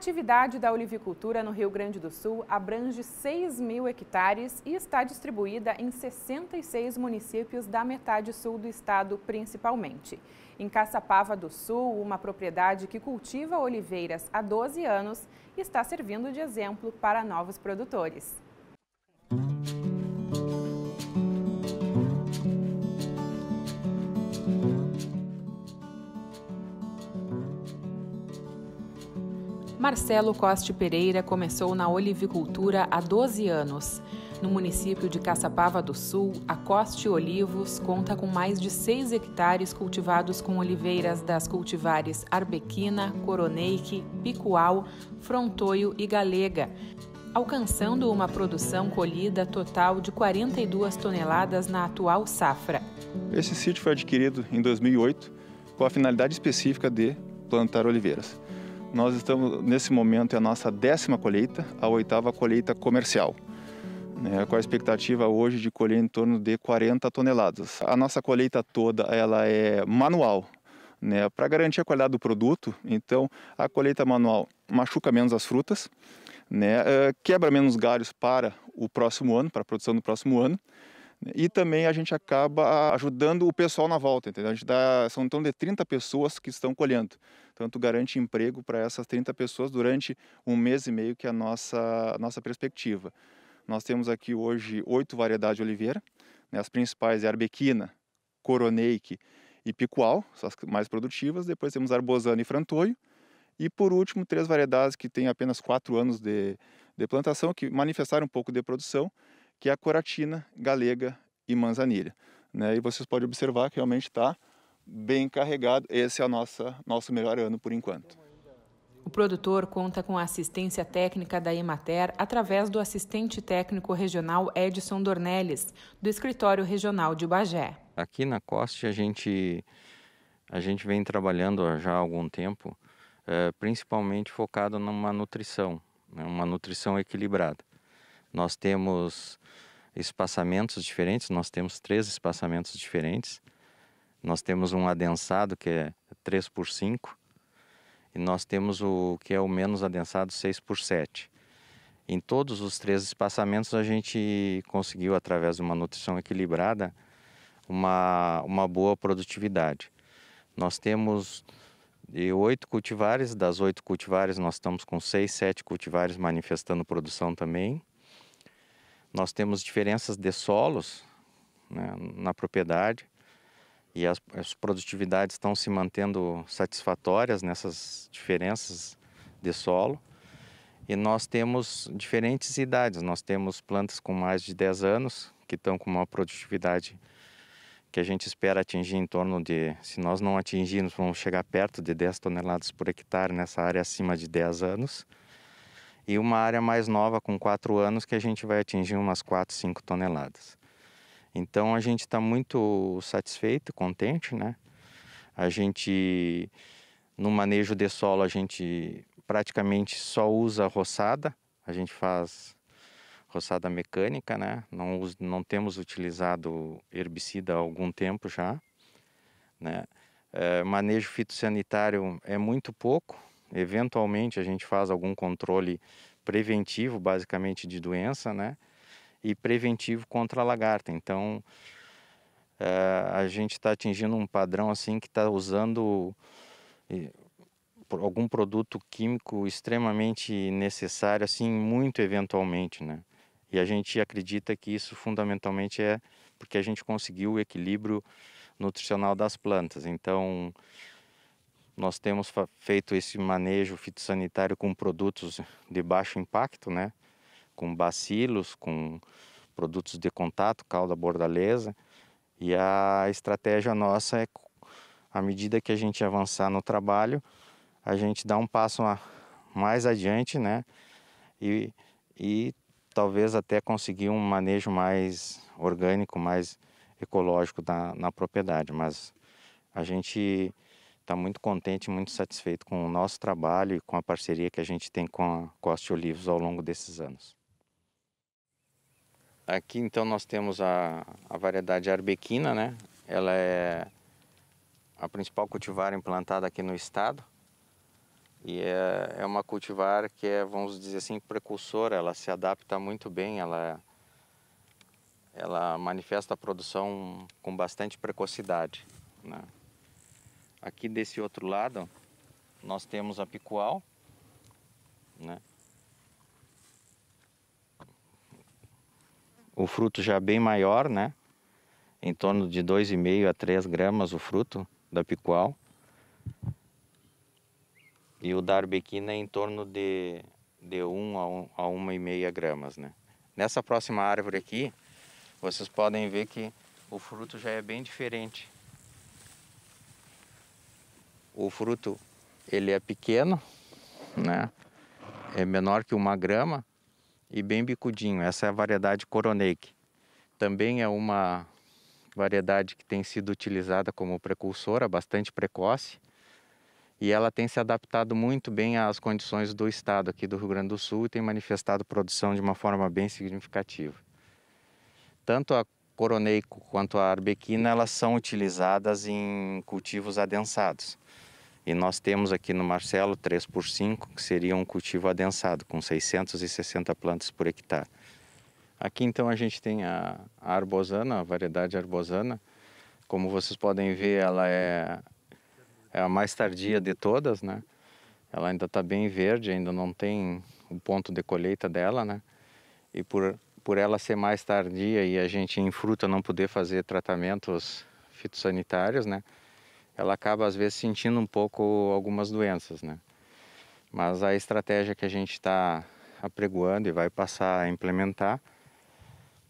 atividade da olivicultura no Rio Grande do Sul abrange 6 mil hectares e está distribuída em 66 municípios da metade sul do estado, principalmente. Em Caçapava do Sul, uma propriedade que cultiva oliveiras há 12 anos, está servindo de exemplo para novos produtores. Marcelo Coste Pereira começou na olivicultura há 12 anos. No município de Caçapava do Sul, a Coste Olivos conta com mais de 6 hectares cultivados com oliveiras das cultivares Arbequina, Coroneique, Picual, Frontoio e Galega, alcançando uma produção colhida total de 42 toneladas na atual safra. Esse sítio foi adquirido em 2008 com a finalidade específica de plantar oliveiras. Nós estamos, nesse momento, é a nossa décima colheita, a oitava colheita comercial. Né, com a expectativa hoje de colher em torno de 40 toneladas. A nossa colheita toda ela é manual, né, para garantir a qualidade do produto. Então, a colheita manual machuca menos as frutas, né, eh, quebra menos galhos para o próximo ano, para a produção do próximo ano. E também a gente acaba ah, ajudando o pessoal na volta, entendeu? A gente dá, são então de 30 pessoas que estão colhendo. Então, garante emprego para essas 30 pessoas durante um mês e meio, que é a nossa, a nossa perspectiva. Nós temos aqui hoje oito variedades de oliveira, né? as principais é arbequina, coroneique e picual, são as mais produtivas. Depois temos arbozano e frantoio. E por último, três variedades que têm apenas quatro anos de, de plantação, que manifestaram um pouco de produção que é a coratina galega e manzanilha. Né? E vocês podem observar que realmente está bem carregado. Esse é o nossa, nosso melhor ano por enquanto. O produtor conta com a assistência técnica da Emater através do assistente técnico regional Edson Dornelles, do escritório regional de Bagé. Aqui na Costa a gente a gente vem trabalhando já há algum tempo, eh, principalmente focado numa nutrição, né? uma nutrição equilibrada. Nós temos espaçamentos diferentes, nós temos três espaçamentos diferentes. Nós temos um adensado que é 3 por 5 e nós temos o que é o menos adensado 6 por 7. Em todos os três espaçamentos a gente conseguiu através de uma nutrição equilibrada uma, uma boa produtividade. Nós temos de oito cultivares, das oito cultivares nós estamos com seis, sete cultivares manifestando produção também. Nós temos diferenças de solos né, na propriedade e as, as produtividades estão se mantendo satisfatórias nessas diferenças de solo. E nós temos diferentes idades. Nós temos plantas com mais de 10 anos, que estão com uma produtividade que a gente espera atingir em torno de, se nós não atingirmos, vamos chegar perto de 10 toneladas por hectare nessa área acima de 10 anos e uma área mais nova com quatro anos que a gente vai atingir umas 4, 5 toneladas. Então a gente está muito satisfeito, contente, né? A gente no manejo de solo a gente praticamente só usa roçada, a gente faz roçada mecânica, né? Não, não temos utilizado herbicida há algum tempo já, né? É, manejo fitossanitário é muito pouco, Eventualmente a gente faz algum controle preventivo, basicamente de doença, né? E preventivo contra a lagarta. Então eh, a gente está atingindo um padrão assim que está usando eh, algum produto químico extremamente necessário, assim, muito eventualmente, né? E a gente acredita que isso fundamentalmente é porque a gente conseguiu o equilíbrio nutricional das plantas. Então, nós temos feito esse manejo fitossanitário com produtos de baixo impacto, né? Com bacilos, com produtos de contato, calda bordaleza. E a estratégia nossa é, à medida que a gente avançar no trabalho, a gente dá um passo mais adiante, né? E, e talvez até conseguir um manejo mais orgânico, mais ecológico na propriedade. Mas a gente está muito contente, muito satisfeito com o nosso trabalho e com a parceria que a gente tem com a Costa Olivos ao longo desses anos. Aqui então nós temos a, a variedade arbequina, né? Ela é a principal cultivar implantada aqui no estado. E é, é uma cultivar que é, vamos dizer assim, precursora, ela se adapta muito bem, ela, ela manifesta a produção com bastante precocidade. Né? Aqui desse outro lado, nós temos a picual, né? O fruto já é bem maior, né? Em torno de 2,5 a 3 gramas o fruto da picual. E o da arbequina é em torno de, de 1 a 1,5 gramas, né? Nessa próxima árvore aqui, vocês podem ver que o fruto já é bem diferente. O fruto ele é pequeno, né? É menor que uma grama e bem bicudinho. Essa é a variedade Coroneque. Também é uma variedade que tem sido utilizada como precursora, bastante precoce, e ela tem se adaptado muito bem às condições do estado aqui do Rio Grande do Sul e tem manifestado produção de uma forma bem significativa. Tanto a coroneico quanto a arbequina, elas são utilizadas em cultivos adensados. E nós temos aqui no Marcelo 3 por 5, que seria um cultivo adensado, com 660 plantas por hectare. Aqui então a gente tem a, arbozana arbosana, a variedade arbosana. Como vocês podem ver, ela é, é a mais tardia de todas, né? Ela ainda está bem verde, ainda não tem o ponto de colheita dela, né? E por, por ela ser mais tardia e a gente em fruta não poder fazer tratamentos fitossanitários, né? ela acaba às vezes sentindo um pouco algumas doenças, né? Mas a estratégia que a gente está apregoando e vai passar a implementar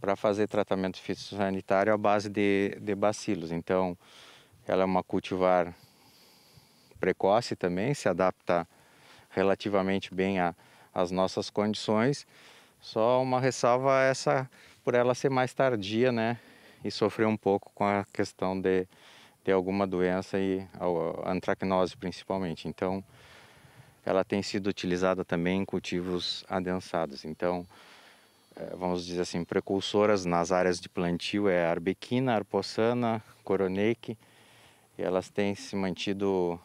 para fazer tratamento fitossanitário à é base de, de bacilos. Então, ela é uma cultivar precoce também, se adapta relativamente bem às nossas condições. Só uma ressalva é essa por ela ser mais tardia, né? E sofrer um pouco com a questão de, ter alguma doença e a antracnose principalmente. Então, ela tem sido utilizada também em cultivos adensados. Então, é, vamos dizer assim, precursoras nas áreas de plantio é a arbequina, a arpoçana, coroneque, e elas têm se mantido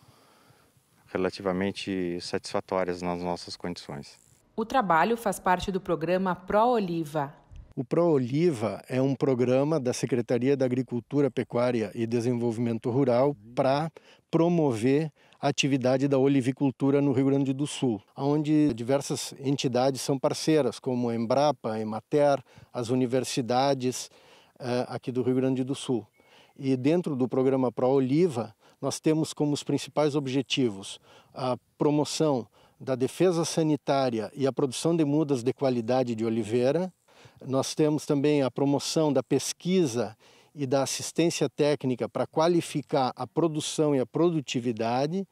relativamente satisfatórias nas nossas condições. O trabalho faz parte do programa Pro Oliva, o ProOliva é um programa da Secretaria da Agricultura, Pecuária e Desenvolvimento Rural para promover a atividade da olivicultura no Rio Grande do Sul, onde diversas entidades são parceiras, como a Embrapa, a Emater, as universidades eh, aqui do Rio Grande do Sul. E dentro do programa ProOliva, nós temos como os principais objetivos a promoção da defesa sanitária e a produção de mudas de qualidade de oliveira, nós temos também a promoção da pesquisa e da assistência técnica para qualificar a produção e a produtividade,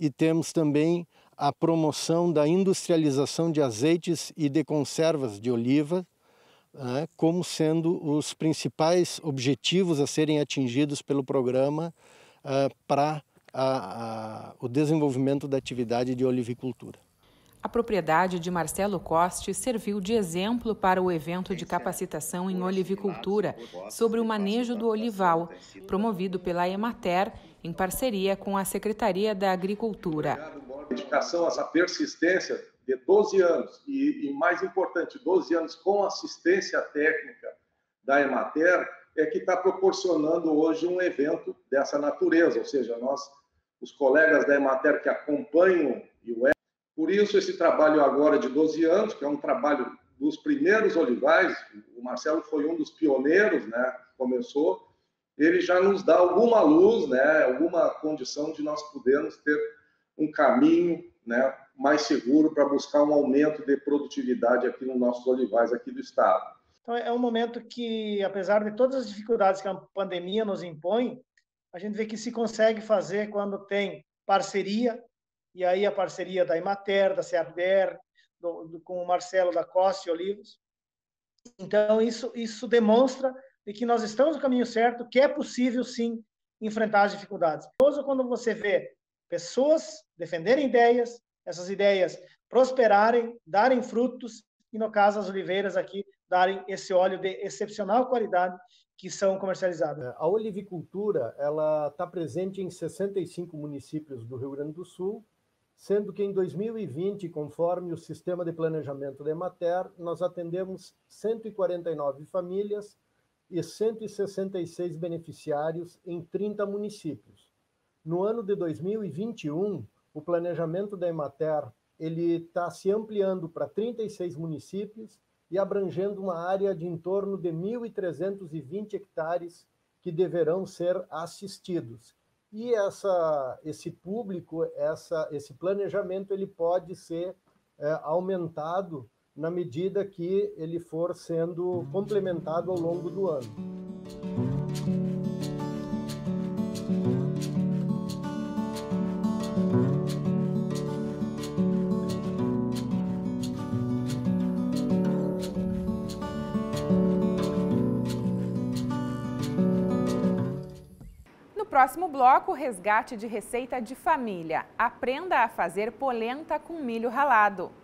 e temos também a promoção da industrialização de azeites e de conservas de oliva, né, como sendo os principais objetivos a serem atingidos pelo programa uh, para o desenvolvimento da atividade de olivicultura. A propriedade de Marcelo Coste serviu de exemplo para o evento de capacitação em olivicultura sobre o manejo do olival, promovido pela Emater em parceria com a Secretaria da Agricultura. Dedicação a essa persistência de 12 anos e, e mais importante, 12 anos com assistência técnica da Emater é que está proporcionando hoje um evento dessa natureza, ou seja, nós, os colegas da Emater que acompanham e o por isso, esse trabalho agora de 12 anos, que é um trabalho dos primeiros olivais, o Marcelo foi um dos pioneiros, né? Começou, ele já nos dá alguma luz, né? Alguma condição de nós podermos ter um caminho, né? Mais seguro para buscar um aumento de produtividade aqui nos nossos olivais aqui do estado. Então é um momento que, apesar de todas as dificuldades que a pandemia nos impõe, a gente vê que se consegue fazer quando tem parceria, e aí a parceria da Imater, da CEABDER, com o Marcelo da Costa e Olivos. Então, isso, isso demonstra de que nós estamos no caminho certo, que é possível, sim, enfrentar as dificuldades. Quando você vê pessoas defenderem ideias, essas ideias prosperarem, darem frutos, e no caso as oliveiras aqui darem esse óleo de excepcional qualidade que são comercializadas. É, a olivicultura ela está presente em 65 municípios do Rio Grande do Sul sendo que em 2020, conforme o sistema de planejamento da Emater, nós atendemos 149 famílias e 166 beneficiários em 30 municípios. No ano de 2021, o planejamento da Emater ele está se ampliando para 36 municípios e abrangendo uma área de em torno de 1.320 hectares que deverão ser assistidos e essa, esse público, essa, esse planejamento, ele pode ser é, aumentado na medida que ele for sendo complementado ao longo do ano. próximo bloco, resgate de receita de família. Aprenda a fazer polenta com milho ralado.